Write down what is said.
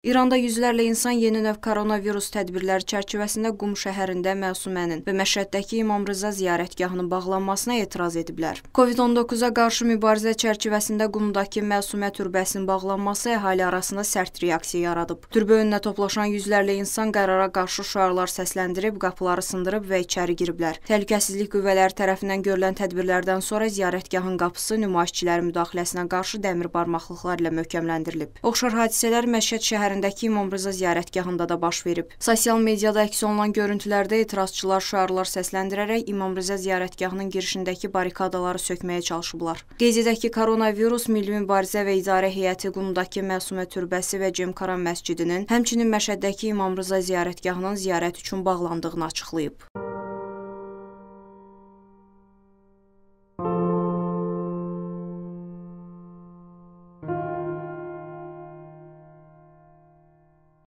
İranda yüzlərlə insan yeni növ koronavirus tədbirləri çərçivəsində Qum şəhərində Məsumənin və Məşrəddəki İmam Rıza ziyarətgahının bağlanmasına etiraz ediblər. COVID-19-a qarşı mübarizə çərçivəsində Qumdakı Məsumə türbəsinin bağlanması əhali arasında sərt reaksiya yaradıb. Türbə önünə toplaşan yüzlərlə insan qərara qarşı şüarlar səsləndirib, qapıları sındırıb və içəri giriblər. Təhlükəsizlik qüvvələri tərəfindən görülən tədbirlərdən sonra ziyarətgahın qapısı nümayişçilərin müdaxiləsinə qarşı dəmir barmaqlıqlarla möhkəmləndirilib. Oxşar hadisələr Məşhəd şəhər şəhərindəki İmamrıza ziyarətgahında da baş verib. Sosial mediada əks olunan görüntülərdə etirazçılar şüarlar səsləndirərək İmamrıza ziyarətgahının girişindəki barikadaları sökməyə çalışıblar. Qeyd edək ki, koronavirus Milli Mübarizə və İdarə Heyəti Qumdakı Məsumə Türbəsi və Cemkaran məscidinin, həmçinin Məşəddəki İmamrıza ziyarətgahının ziyarət üçün bağlandığını açıqlayıb.